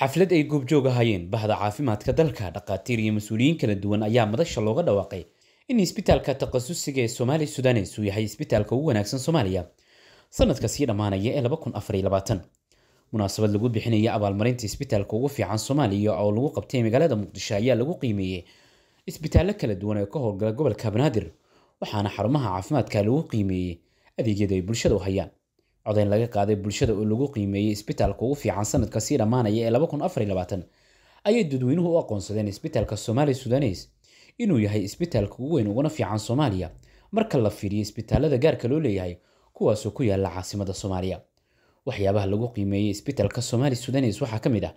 xaflad ay goobjoog ahaayeen bahda caafimaadka dalka dhaqaatiir iyo mas-uuliyiin kala duwan ayaa madasha looga dhawaaqay in isbitaalka takhasusiga ee somaaliya sudanes uu yahay isbitaalka ugu wanaagsan soomaaliya sanadka sii dhammaanaya ee munaasabad lagu bixinaya abaalmarinta isbitaalka ugu fiican soomaaliya oo lagu qabtay magaalada muqdisho ayaa lagu qiimeeyey isbitaallo kala duwan oo ka howlgala gobolka banaadir waxaana xarumaha caafimaadka lagu qiimeeyey adeegyada ay bulshada u hayaan codayn laga qaaday bulshada oo lagu qiimeeyey isbitaalka ugu fiican sanadka sii dhammaanaya ee ayay dadweynuhu u aqoonsadeen isbitaalka somaali sudanes inuu yahay isbitaalka ugu weyn uguna fiican soomaaliya marka la fiiriyo isbitaalada gaarka loo leeyahay kuwaasoo ku yaala caasimada soomaaliya waxyaabaha lagu qiimeeyey isbitaalka somaali sudanes waxaa ka mid ah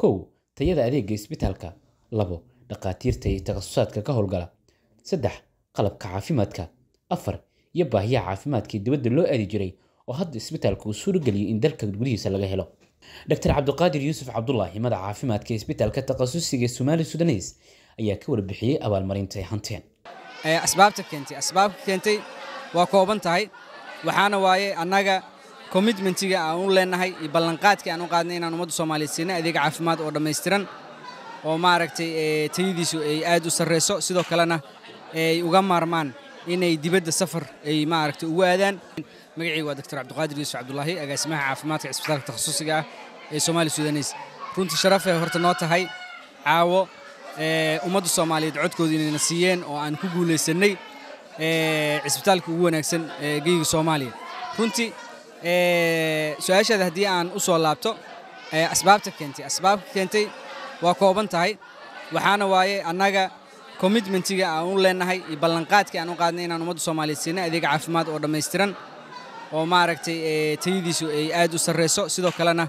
kow tayada adeega isbitaalka labo dhakhaatiirta iyo takhasusaadka ka howlgala saddex qalabka caafimaadka afar iyo baahiyaha caafimaadka ee dibadda loo aadi jiray oo hadda isbitaalka uu suurageliyo in dalka gudihiisa laga helo dr cabdiqaadir yuusuf cabdulaahi madaxa caafimaadka isbitaalka takhasusiga somaali sudanes ayaa ka warbixiyey abaalmarinta ay hanteen asbaabta keentay asbaabka keentay waa kooban tahay waxaana waaye annaga commitmentiga aan u leenahay iyo ballanqaadkii aan u qaadnay inaan ummadda soomaaliyeed siinay adeeg caafimaad oo dhammaystiran oo maaragtay tayadiisu ay aad u sarreyso sidoo kalena ay uga maarmaan inay dibadda safar ay maaragtay ugu aadaan magacayga waa dr cabdiqaadir yuusuf cabdulaahi agaasimaha caafimaadka cisbitaalka takhasusiga ah ee soomaaliya sudaneys runtii sharafee horta noo tahay caawo eh, ummadda soomaaliyeed codkooda inayna siiyeen oo aan ku guulaysanay cisbitaalka eh, ugu wanaagsan ee eh, geyga soomaaliya runtii su-aashaada haddii aan u soo laabto asbaabta keentay asbaabka keentay waa kooban tahay waxaana waaye annaga commitmentiga aan u leenahay iyo ballanqaadkii aan u qaadnay inaan ummadda soomaaliyeed siinay adeeg caafimaad oo dhammaystiran oo maaragtay eh, tayadiisu ay aad u sarrayso sidoo kalena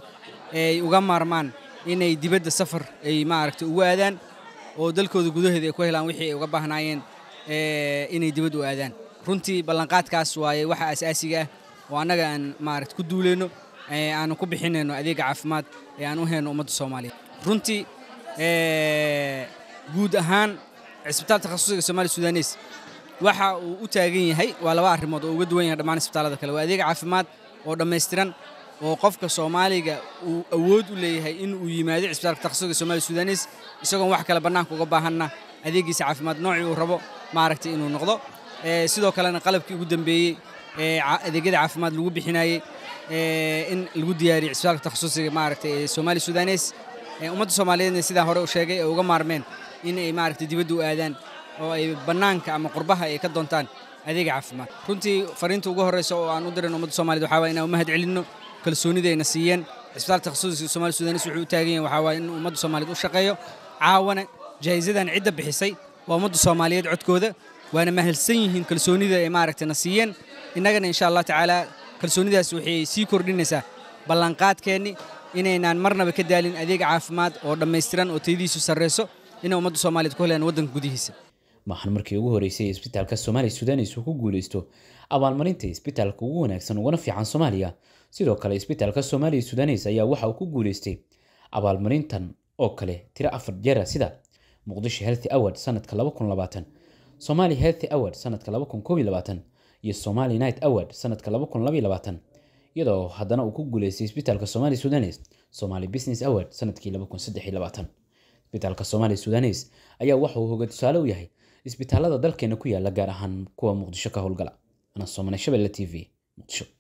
ay uga maarmaan inay dibadda safar ay maaragtay ugu aadaan oo dalkooda gudaheeda ay ku helaan wixii ay uga baahnaayeen eh, inay dibadda u aadaan runtii ballanqaadkaas waaye waxa asaasiga ah oo annaga aan maaragta ku duulayno eh, aanu ku bixinayno adeega caafimaad ee aan u helno ummadda soomaaliyeed runtii guud ahaan cisbitaal khasuusiga somaliya sudaaniis waxa uu u taagan yahay waa laba arrimood oo uga duwan yahay dhammaan isbitaalada kale waa adeeg caafimaad oo dhammaystiran oo qofka soomaaliga uu awood u leeyahay in uu yimaado cisbitaalka takhasuska somali sudanes isagoon wax kale bannaanka uga baahanna adeeggiisa caafimaad noocii uu rabo maaragtay inuu noqdo eh, sidoo kalena qalabkii ugu dambeeyey ee eh, adeegyada caafimaad lagu bixinayey eh, in lagu diyaariyo cisbitaalka takhasusiga maaragtay ee somalia sudanes ummadda soomaaliyeedna sidaa hore u sheegay ee uga maarmeen inay maaragtay dibadda u aadaan oo ay bannaanka ama qurbaha ay ka doontaan adeeg caafimaad runtii fariinta ugu horreysa oo aan u diran ummadda soomaaliyed waxaa waye inaan u mahad celinno kalsoonida ayna siiyeen cisbitaalka takhasusiga soomaali sudanis wuxuu u taagan yahay waxaa waye in ummadda soomaaliyeed u shaqeeyo caawana jaahisadan cidda bixisay waa ummadda soomaaliyeed codkooda waana mahadsan yihiin kalsoonida ay maaragtay na siiyeen innagana insha allah tacaala kalsoonidaas waxay sii kordhinaysaa ballanqaadkeennii inaynaan marnaba ka daalin adeeg caafimaad oo dhammaystiran oo tayadiisu sarreyso inay ummadda soomaaliyeed ku heleen waddanka gudihiisa waxaan markii ugu horeysay isbitaalka soomaaliya sudanes uu ku guuleysto abaalmarinta isbitaalka ugu wanaagsan ugana fiican soomaaliya sidoo kale isbitaalka soomaaliya sudanes ayaa waxa uu ku guuleystay abaalmarintan oo kale tiro afar jeera ah sida muqdisho healthy award sanadka somaali healthy award sanadka iyo somali night award sanadka iyadoo haddana uu ku guuleystay isbitaalka somaaliya sudanes somali business award sanadkii isbitaalka somaaliya sudanes ayaa waxa uu hoga tusaale u yahay isbitaalada dalkeena ku yaala gaar ahaan kuwa muqdisho ka howlgala ana mane shabelle t v muqdisho